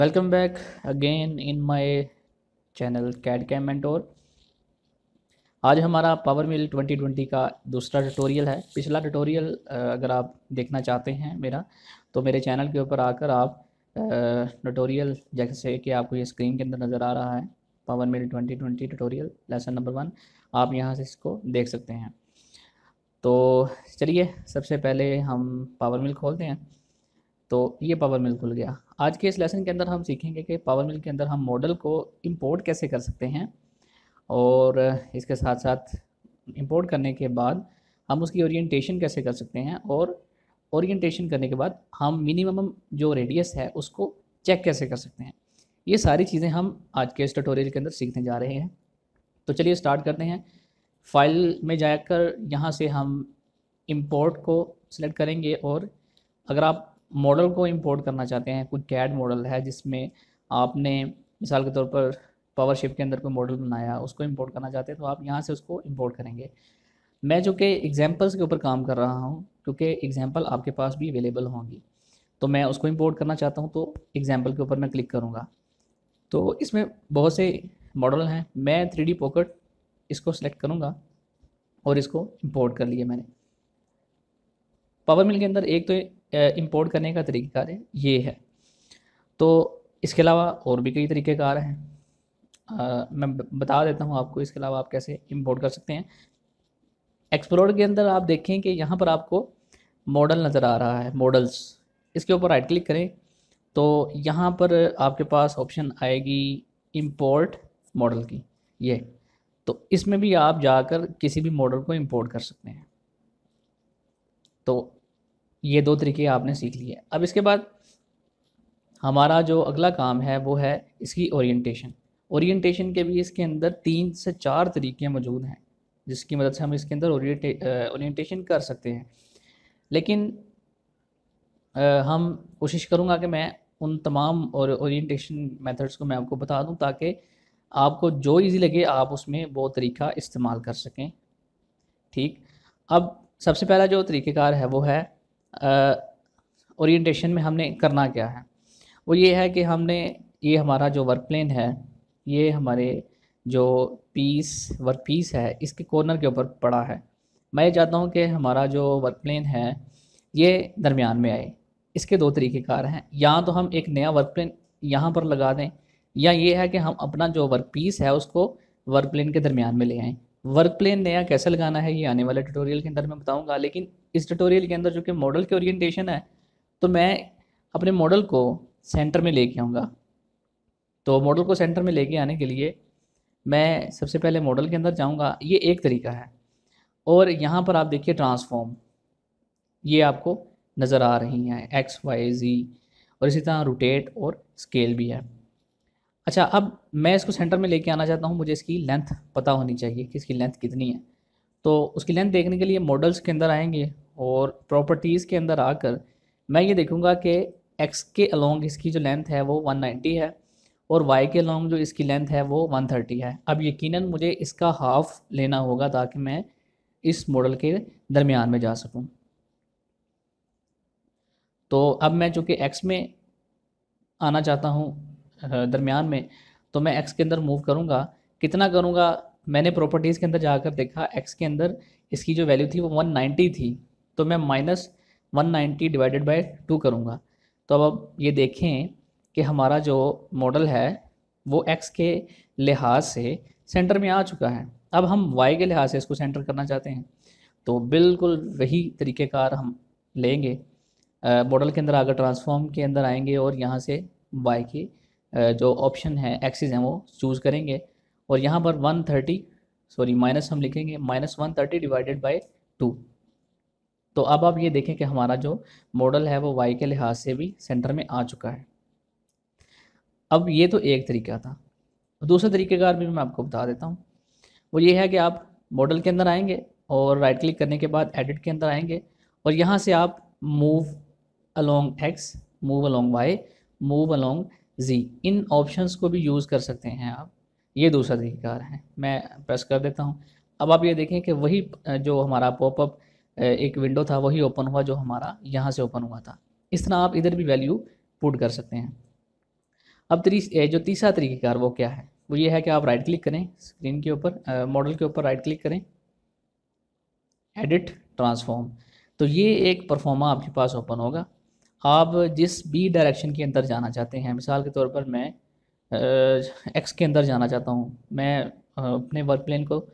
welcome back again in my channel CAD CAM and आज हमारा power PowerMill 2020 का दूसरा ट्यूटोरियल है पिछला ट्यूटोरियल अगर आप देखना चाहते हैं मेरा तो मेरे चैनल के ऊपर आकर आप ट्यूटोरियल जैसे कि आपको ये स्क्रीन के अंदर नज़र आ रहा है PowerMill 2020 tutorial lesson number one आप यहाँ से इसको देख सकते हैं तो चलिए सबसे पहले हम पावर मिल खोलते हैं तो ये पावर मिल खुल गया आज के इस लेसन के अंदर हम सीखेंगे कि पावर मिल के अंदर हम मॉडल को इंपोर्ट कैसे कर सकते हैं और इसके साथ साथ इंपोर्ट करने के बाद हम उसकी ओरिएंटेशन कैसे कर सकते हैं और ओरिएंटेशन करने के बाद हम मिनिमम जो रेडियस है उसको चेक कैसे कर सकते हैं ये सारी चीज़ें हम आज के इस ट्यूटोरियल के अंदर सीखने जा रहे हैं तो चलिए स्टार्ट करते हैं फाइल में जाकर यहाँ से हम इम्पोर्ट को सिलेक्ट करेंगे और अगर आप मॉडल को इंपोर्ट करना चाहते हैं कोई कैड मॉडल है जिसमें आपने मिसाल के तौर पर पावर शिप के अंदर कोई मॉडल बनाया उसको इंपोर्ट करना चाहते हैं तो आप यहाँ से उसको इंपोर्ट करेंगे मैं जो कि एग्जांपल्स के ऊपर काम कर रहा हूँ क्योंकि एग्जांपल आपके पास भी अवेलेबल होंगी तो मैं उसको इंपोर्ट करना चाहता हूँ तो एग्जाम्पल के ऊपर मैं क्लिक करूँगा तो इसमें बहुत से मॉडल हैं मैं थ्री पॉकेट इसको सेलेक्ट करूँगा और इसको इंपोर्ट कर लिया मैंने पावर मिल के अंदर एक तो इंपोर्ट करने का है ये है तो इसके अलावा और भी कई तरीक़ेकार हैं आ, मैं बता देता हूँ आपको इसके अलावा आप कैसे इंपोर्ट कर सकते हैं एक्सप्लोर के अंदर आप देखें कि यहाँ पर आपको मॉडल नज़र आ रहा है मॉडल्स इसके ऊपर राइट क्लिक करें तो यहाँ पर आपके पास ऑप्शन आएगी इंपोर्ट मॉडल की ये तो इसमें भी आप जाकर किसी भी मॉडल को इंपोर्ट कर सकते हैं तो ये दो तरीके आपने सीख लिए अब इसके बाद हमारा जो अगला काम है वो है इसकी ओरिएंटेशन ओरिएंटेशन के भी इसके अंदर तीन से चार तरीके मौजूद हैं जिसकी मदद से हम इसके अंदर ओरिएंटेशन कर सकते हैं लेकिन आ, हम कोशिश करूँगा कि मैं उन तमाम और ओरिएंटेशन मेथड्स को मैं आपको बता दूं ताकि आपको जो इजी लगे आप उसमें वो तरीका इस्तेमाल कर सकें ठीक अब सबसे पहला जो तरीक़ेकार है वो है ओरिएंटेशन में हमने करना क्या है वो ये है कि हमने ये हमारा जो वर्क प्लेन है ये हमारे जो पीस वर्क पीस है इसके कॉर्नर के ऊपर पड़ा है मैं चाहता हूँ कि हमारा जो वर्क प्लेन है ये दरमियान में आए इसके दो तरीक़ेकार हैं या तो हम एक नया वर्क प्लेन यहाँ पर लगा दें या ये है कि हम अपना जो वर्क पीस है उसको वर्क प्लेन के दरमियान में ले आएँ वर्क प्लेन नया कैसे लगाना है ये आने वाले ट्यूटोरियल के अंदर मैं बताऊँगा लेकिन इस ट्यूटोरियल के अंदर जो कि मॉडल के ओरिएंटेशन है तो मैं अपने मॉडल को सेंटर में लेके आऊँगा तो मॉडल को सेंटर में लेके आने के लिए मैं सबसे पहले मॉडल के अंदर जाऊँगा ये एक तरीका है और यहाँ पर आप देखिए ट्रांसफॉर्म ये आपको नज़र आ रही हैं एक्स वाई जी और इसी तरह रोटेट और स्केल भी है अच्छा अब मैं इसको सेंटर में लेके आना चाहता हूँ मुझे इसकी लेंथ पता होनी चाहिए कि इसकी लेंथ कितनी है तो उसकी लेंथ देखने के लिए मॉडल्स के अंदर आएंगे और प्रॉपर्टीज़ के अंदर आकर मैं ये देखूँगा कि एक्स के अलोंग इसकी जो लेंथ है वो 190 है और वाई के अलोंग जो इसकी लेंथ है वो वन है अब यकीन मुझे इसका हाफ़ लेना होगा ताकि मैं इस मॉडल के दरमियान में जा सकूँ तो अब मैं चूँकि एक्स में आना चाहता हूँ दरमियान में तो मैं एक्स के अंदर मूव करूँगा कितना करूँगा मैंने प्रॉपर्टीज़ के अंदर जाकर देखा एक्स के अंदर इसकी जो वैल्यू थी वो 190 थी तो मैं माइनस 190 डिवाइडेड बाय टू करूँगा तो अब अब ये देखें कि हमारा जो मॉडल है वो एक्स के लिहाज से सेंटर में आ चुका है अब हम वाई के लिहाज से इसको सेंटर करना चाहते हैं तो बिल्कुल वही तरीक़ेकार हम लेंगे मॉडल के अंदर आकर ट्रांसफॉर्म के अंदर आएंगे और यहाँ से वाई के जो ऑप्शन है एक्सिस हैं वो चूज़ करेंगे और यहाँ पर वन थर्टी सॉरी माइनस हम लिखेंगे minus one thirty divided by two तो अब आप ये देखें कि हमारा जो मॉडल है वो वाई के लिहाज से भी सेंटर में आ चुका है अब ये तो एक तरीका था दूसरे तरीके का भी मैं आपको बता देता हूँ वो ये है कि आप मॉडल के अंदर आएंगे और राइट क्लिक करने के बाद एडिट के अंदर आएंगे और यहाँ से आप move along X move along Y move along Z इन ऑप्शंस को भी यूज़ कर सकते हैं आप ये दूसरा तरीक़ेकार है मैं प्रेस कर देता हूँ अब आप ये देखें कि वही जो हमारा पॉपअप एक विंडो था वही ओपन हुआ जो हमारा यहाँ से ओपन हुआ था इस तरह आप इधर भी वैल्यू पुट कर सकते हैं अब तीस जो तीसरा तरीक़ेकार वो क्या है वो ये है कि आप राइट क्लिक करें स्क्रीन के ऊपर मॉडल के ऊपर राइट क्लिक करें एडिट ट्रांसफॉर्म तो ये एक परफॉर्मा आपके पास ओपन होगा आप जिस भी डायरेक्शन के अंदर जाना चाहते हैं मिसाल के तौर पर मैं एक्स के अंदर जाना चाहता हूँ मैं अपने वर्क प्लेन को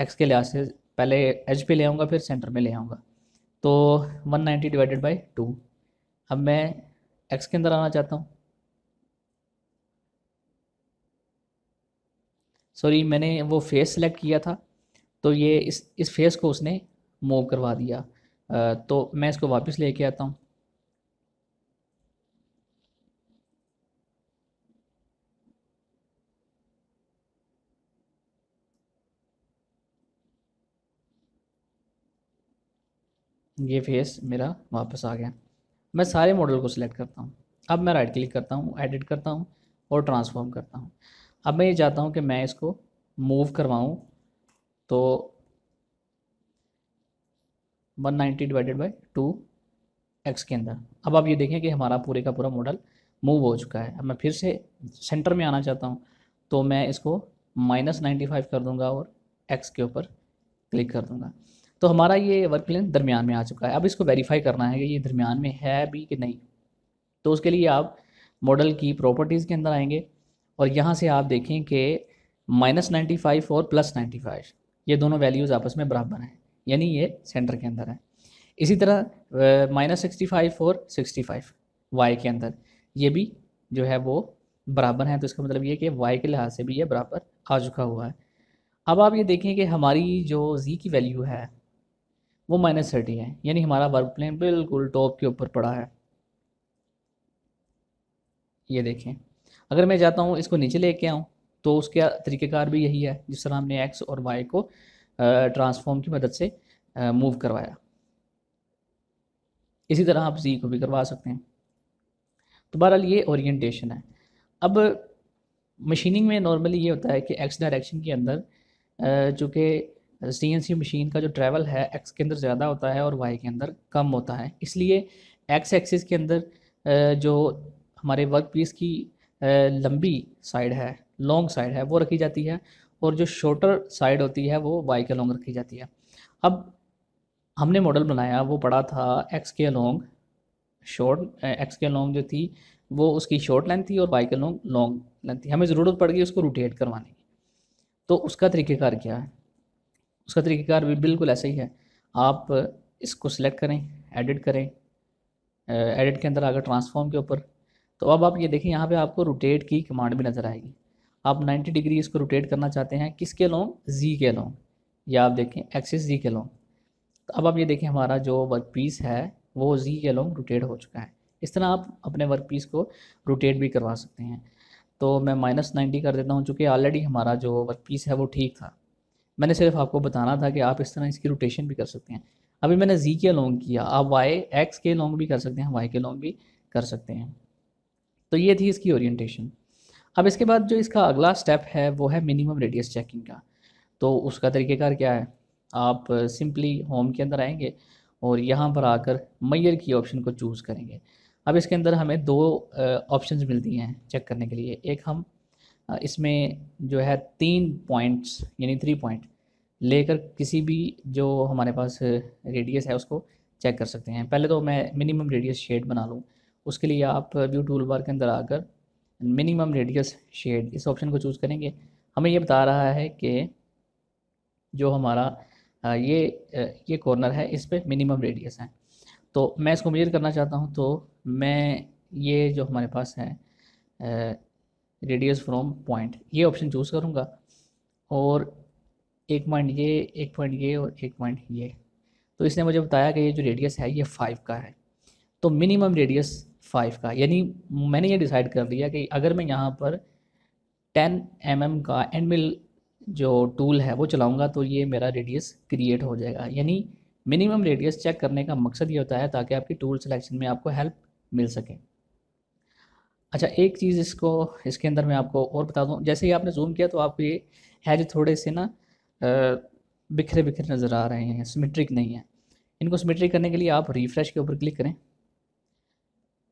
एक्स के लिहाज से पहले एच पे ले आऊँगा फिर सेंटर में ले आऊँगा तो 190 डिवाइडेड बाई टू अब मैं एक्स के अंदर आना चाहता हूँ सॉरी मैंने वो फेस सेलेक्ट किया था तो ये इस इस फेस को उसने मूव करवा दिया तो मैं इसको वापस लेके आता हूँ ये फेस मेरा वापस आ गया मैं सारे मॉडल को सिलेक्ट करता हूँ अब मैं राइट क्लिक करता हूँ एडिट करता हूँ और ट्रांसफॉर्म करता हूँ अब मैं ये चाहता हूँ कि मैं इसको मूव करवाऊँ तो 190 ninety divided by two X के अंदर अब आप ये देखें कि हमारा पूरे का पूरा मॉडल मूव हो चुका है अब मैं फिर से सेंटर में आना चाहता हूँ तो मैं इसको माइनस नाइन्टी फाइव कर दूँगा और एक्स के ऊपर क्लिक कर दूँगा तो हमारा ये वर्क प्लेन दरमियान में आ चुका है अब इसको वेरीफाई करना है कि ये दरमियान में है भी कि नहीं तो उसके लिए आप मॉडल की प्रॉपर्टीज़ के अंदर आएंगे और यहाँ से आप देखें कि माइनस नाइन्टी फाइव और प्लस नाइन्टी फाइव ये दोनों वैल्यूज़ आपस में बराबर हैं यानी ये सेंटर के अंदर है इसी तरह माइनस सिक्सटी फाइव और सिक्सटी फाइव वाई के अंदर ये भी जो है वो बराबर हैं तो इसका मतलब ये कि वाई के लिहाज से भी ये बराबर आ चुका हुआ है अब आप ये देखें कि हमारी जो जी की वैल्यू है वो माइनस थर्टी है यानी हमारा वर्क प्लेन बिल्कुल टॉप के ऊपर पड़ा है ये देखें अगर मैं जाता हूँ इसको नीचे लेके आऊँ तो उसके तरीक़ेकार भी यही है जिस तरह हमने एक्स और वाई को ट्रांसफॉर्म की मदद से मूव करवाया इसी तरह आप जी को भी करवा सकते हैं तो बहरहाल ये ओरिएंटेशन है अब मशीनिंग में नॉर्मली ये होता है कि एक्स डायरेक्शन के अंदर चूँकि सी मशीन का जो ट्रैवल है एक्स के अंदर ज़्यादा होता है और वाई के अंदर कम होता है इसलिए एक्स एक्सिस के अंदर जो हमारे वर्क पीस की लंबी साइड है लॉन्ग साइड है वो रखी जाती है और जो शॉर्टर साइड होती है वो वाई के लॉन्ग रखी जाती है अब हमने मॉडल बनाया वो पड़ा था एक्स के लॉन्ग शॉर्ट एक्स के लॉन्ग जो थी वो उसकी शॉर्ट लेंथ थी और वाई के लॉन्ग लॉन्ग लेंथ थी हमें ज़रूरत पड़ गई उसको रोटेट करवाने की तो उसका तरीक़ेकार क्या है उसका तरीक़ेकार भी बिल्कुल ऐसा ही है आप इसको सिलेक्ट करें एडिट करें एडिट के अंदर आकर ट्रांसफॉर्म के ऊपर तो अब आप ये देखें यहाँ पे आपको रोटेट की कमांड भी नज़र आएगी आप 90 डिग्री इसको रोटेट करना चाहते हैं किसके लॉन्ग जी के लॉन्ग या आप देखें एक्सिस जी के लॉन्ग तो अब आप ये देखें हमारा जो वर्क पीस है वो जी के लॉन्ग रोटेट हो चुका है इस तरह आप अपने वर्क पीस को रोटेट भी करवा सकते हैं तो मैं माइनस नाइन्टी कर देता हूँ चूँकि ऑलरेडी हमारा जो वर्क पीस है वो ठीक था मैंने सिर्फ आपको बताना था कि आप इस तरह इसकी रोटेशन भी कर सकते हैं अभी मैंने जी के लॉन्ग किया आप वाई एक्स के लॉन्ग भी कर सकते हैं वाई के लॉन्ग भी कर सकते हैं तो ये थी इसकी ओरिएंटेशन अब इसके बाद जो इसका अगला स्टेप है वो है मिनिमम रेडियस चेकिंग का तो उसका तरीक़ेकार क्या है आप सिंपली होम के अंदर आएंगे और यहाँ पर आकर मैयर की ऑप्शन को चूज़ करेंगे अब इसके अंदर हमें दो ऑप्शन मिलती हैं चेक करने के लिए एक हम इसमें जो है तीन पॉइंट्स यानी थ्री पॉइंट लेकर किसी भी जो हमारे पास रेडियस है उसको चेक कर सकते हैं पहले तो मैं मिनिमम रेडियस शेड बना लूँ उसके लिए आप व्यू टूल बार के अंदर आकर मिनिमम रेडियस शेड इस ऑप्शन को चूज़ करेंगे हमें ये बता रहा है कि जो हमारा ये ये कॉर्नर है इस पर मिनिमम रेडियस है तो मैं इसको मेजर करना चाहता हूँ तो मैं ये जो हमारे पास है रेडियस फ्रॉम पॉइंट ये ऑप्शन चूज़ करूँगा और एक पॉइंट ये एक पॉइंट ये और एक पॉइंट ये तो इसने मुझे बताया कि ये जो रेडियस है ये फाइव का है तो मिनिमम रेडियस फाइव का यानी मैंने ये डिसाइड कर लिया कि अगर मैं यहाँ पर टेन एम mm का एंड मिल जो टूल है वो चलाऊँगा तो ये मेरा रेडियस क्रिएट हो जाएगा यानी मिनिमम रेडियस चेक करने का मकसद ये होता है ताकि आपकी टूल सिलेक्शन में आपको हेल्प मिल सके अच्छा एक चीज़ इसको इसके अंदर मैं आपको और बता दूँ जैसे ही आपने जूम किया तो आपको ये हैज थोड़े से ना बिखरे बिखरे नज़र आ रहे हैं सिमेट्रिक नहीं है इनको सिमेट्रिक करने के लिए आप रिफ्रेश के ऊपर क्लिक करें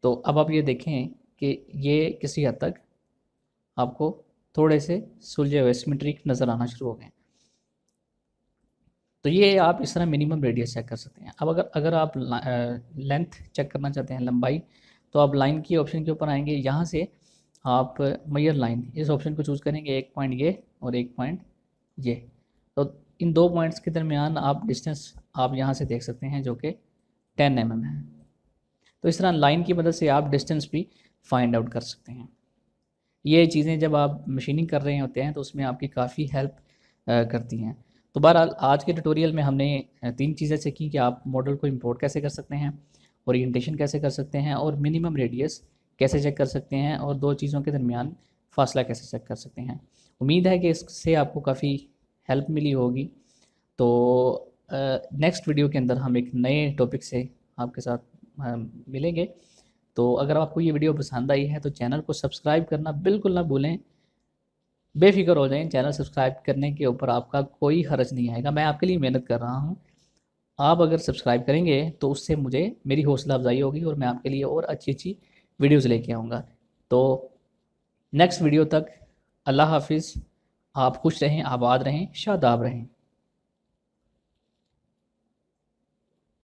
तो अब आप ये देखें कि ये किसी हद तक आपको थोड़े से सुलझे हुए सिमेट्रिक नज़र आना शुरू हो गए तो ये आप इस तरह मिनिमम रेडियस चेक कर सकते हैं अब अगर अगर आप लेंथ चेक करना चाहते हैं लंबाई तो आप लाइन की ऑप्शन के ऊपर आएंगे यहाँ से आप मैयर लाइन इस ऑप्शन को चूज़ करेंगे एक पॉइंट ये और एक पॉइंट ये तो इन दो पॉइंट्स के दरमियान आप डिस्टेंस आप यहाँ से देख सकते हैं जो कि टेन एम है तो इस तरह लाइन की मदद से आप डिस्टेंस भी फाइंड आउट कर सकते हैं ये चीज़ें जब आप मशीनिंग कर रहे होते हैं तो उसमें आपकी काफ़ी हेल्प करती हैं तो बहरहाल आज के ट्यूटोरियल में हमने तीन चीज़ें सीखी कि आप मॉडल को इंपोर्ट कैसे कर सकते हैं ओरिएंटेशन कैसे कर सकते हैं और मिनिमम रेडियस कैसे चेक कर सकते हैं और दो चीज़ों के दरमियान फासला कैसे चेक कर सकते हैं उम्मीद है कि इससे आपको काफ़ी हेल्प मिली होगी तो नेक्स्ट वीडियो के अंदर हम एक नए टॉपिक से आपके साथ मिलेंगे तो अगर आपको ये वीडियो पसंद आई है तो चैनल को सब्सक्राइब करना बिल्कुल ना भूलें बेफिक्र हो जाएं चैनल सब्सक्राइब करने के ऊपर आपका कोई खर्च नहीं आएगा मैं आपके लिए मेहनत कर रहा हूँ आप अगर सब्सक्राइब करेंगे तो उससे मुझे मेरी हौसला अफजाई होगी और मैं आपके लिए और अच्छी अच्छी वीडियोज़ लेके आऊँगा तो नेक्स्ट वीडियो तक अल्लाह हाफिज़ आप खुश रहें आबाद रहें शादाब रहें